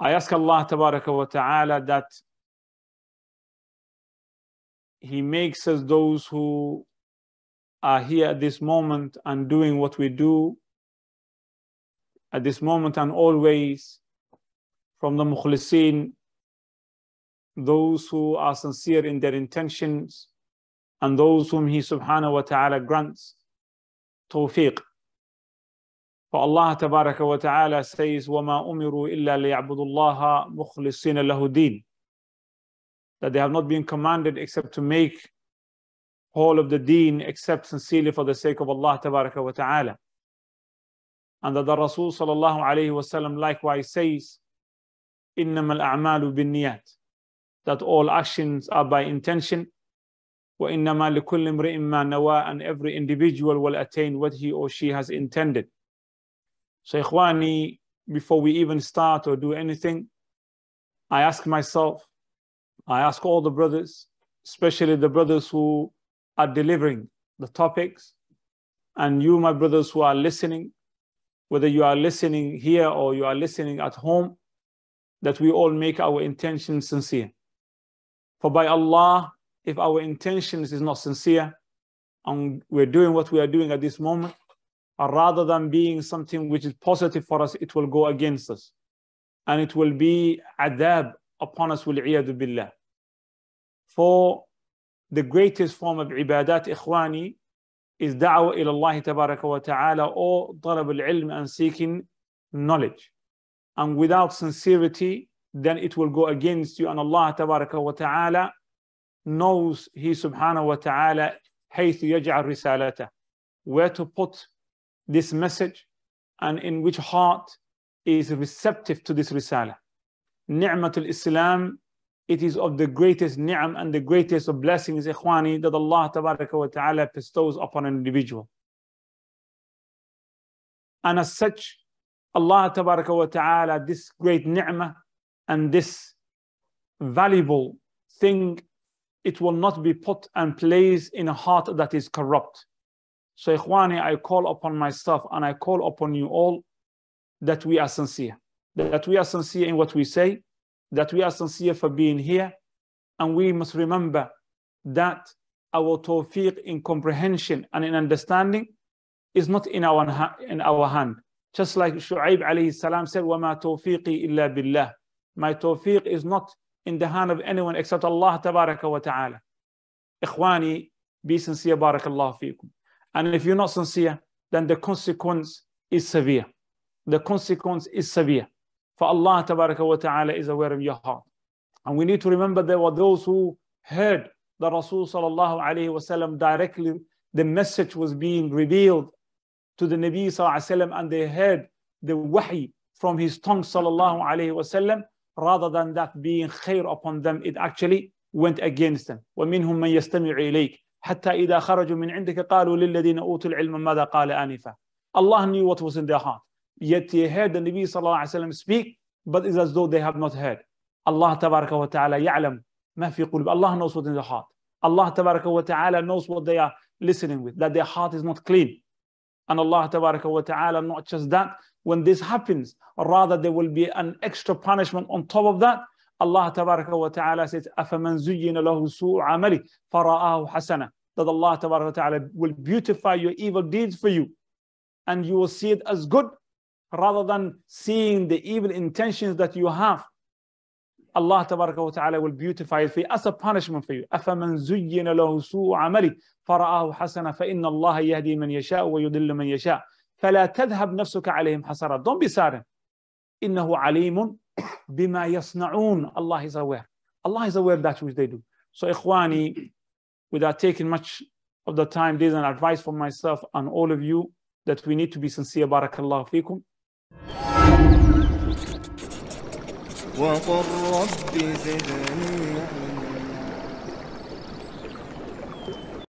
I ask Allah wa ta'ala that He makes us those who are here at this moment and doing what we do at this moment and always from the mukhlisin, those who are sincere in their intentions and those whom He subhanahu wa ta'ala grants tawfiq. فالله تبارك وتعالى سيس وما أمروا إلا ليعبدوا الله مخلصين له دين that they have not been commanded except to make whole of the deen except sincerely for the sake of Allah تبارك وتعالى and that the Rasul sallallahu alayhi wasallam likewise says إنما الأعمال بالنيات that all actions are by intention وإنما لكل امرئ ما نوى and every individual will attain what he or she has intended So, Ikhwani, before we even start or do anything, I ask myself, I ask all the brothers, especially the brothers who are delivering the topics, and you, my brothers who are listening, whether you are listening here or you are listening at home, that we all make our intentions sincere. For by Allah, if our intentions is not sincere, and we're doing what we are doing at this moment, uh, rather than being something which is positive for us, it will go against us. And it will be adab upon us, wal billah. For the greatest form of ibadat, ikhwani, is da'wah ila Allah tabaraka wa ta'ala or talab al-ilm and seeking knowledge. And without sincerity, then it will go against you. And Allah tabaraka wa ta'ala knows He subhanahu wa ta'ala حيث يجعل رسالته where to put this message and in which heart is receptive to this risala. Ni'matul Islam, it is of the greatest ni'am and the greatest of blessings, ikhwani, that Allah wa ta'ala bestows upon an individual. And as such, Allah wa ta'ala, this great ni'mah and this valuable thing, it will not be put and placed in a heart that is corrupt. So, Ikhwani, I call upon myself and I call upon you all that we are sincere, that we are sincere in what we say, that we are sincere for being here. And we must remember that our tawfiq in comprehension and in understanding is not in our, in our hand. Just like Shu'aib alayhi salam said, وَمَا تَوْفِيقِي إِلَّا بِاللَّهِ My tawfiq is not in the hand of anyone except Allah tabaraka ta'ala. Ikhwani, be sincere, barakallahu feekum. And if you're not sincere, then the consequence is severe. The consequence is severe. For Allah wa ta'ala is aware of your heart. And we need to remember there were those who heard the Rasul sallallahu alayhi wasallam directly. The message was being revealed to the Nabi sallallahu alayhi wasallam and they heard the wahi from his tongue sallallahu alayhi wasallam rather than that being khair upon them. It actually went against them. وَمِنْهُمْ مَنْ يَسْتَمِعُ إِلَيْكَ حتى إذا خرجوا من عندك قالوا للذين أوتوا العلم ماذا قال آنفا Allah knew what was in their heart yet they heard the Nabi صلى الله عليه وسلم speak but it's as though they have not heard Allah تبارك وتعالى يعلم ما في قلوب الله knows what in their heart Allah تبارك وتعالى knows what they are listening with that their heart is not clean and Allah تبارك وتعالى not just that when this happens rather there will be an extra punishment on top of that الله تبارك وتعالى سيت أَفَمَنْ زُيِّنَ لَهُ سُوءُ عَمَلِهِ فَرَآهُ حَسَنًا That Allah تبارك وتعالى will beautify your evil deeds for you and you will see it as good rather than seeing the evil intentions that you have. Allah تبارك وتعالى will beautify it for you as a punishment for you. أَفَمَنْ زُيِّنَ لَهُ سُوءُ عَمَلِهِ فَرَآهُ حَسَنًا فَإِنَّ اللَّهَ يَهْدِي مَنْ يَشَاءُ وَيُضِلُّ مَنْ يَشَاءُ فَلَا تَذْهَب نَفْسُكَ عَلَيْهِمْ حسرات Don't be sad إِنَّهُ عَلِيمٌ bima yasna'un. Allah is aware. Allah is aware of that which they do. So, ikhwani, without taking much of the time, there's an advice for myself and all of you that we need to be sincere. Barakallahu feekum. وقل رب زدني